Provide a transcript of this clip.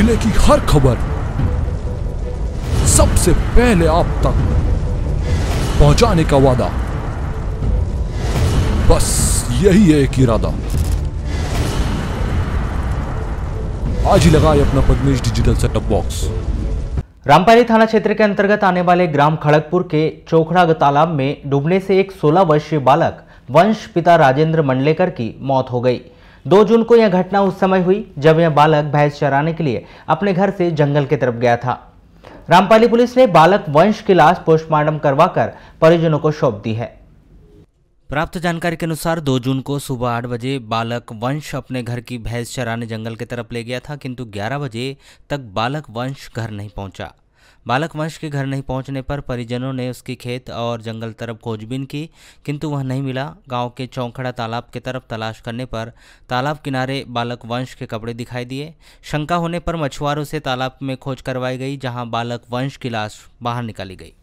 जिले की हर खबर सबसे पहले आप तक पहुंचाने का वादा बस यही है एक इरादा आज ही लगाए अपना Padmesh digital setup box Rampali थाना क्षेत्र के अंतर्गत आने वाले ग्राम खड़गपुर के चोखड़ा तालाब में डूबने से एक 16 वर्षीय बालक वंश पिता राजेंद्र मंडलेकर की मौत हो गई दो जून को यह घटना उस समय हुई जब यह बालक भैंस चराने के लिए अपने घर से जंगल की तरफ गया था रामपाली पुलिस ने बालक वंश की लाश पोस्टमार्टम करवाकर परिजनों को सौंप दी है प्राप्त जानकारी के अनुसार 2 जून को सुबह आठ बजे बालक वंश अपने घर की भैंस चराने जंगल की तरफ ले गया था किंतु 11 बजे तक बालक वंश घर नहीं पहुंचा बालक वंश के घर नहीं पहुंचने पर परिजनों ने उसकी खेत और जंगल तरफ खोजबीन की किंतु वह नहीं मिला गांव के चौंखड़ा तालाब की तरफ तलाश करने पर तालाब किनारे बालक वंश के कपड़े दिखाई दिए शंका होने पर मछुआरों से तालाब में खोज करवाई गई जहाँ बालक वंश की लाश बाहर निकाली गई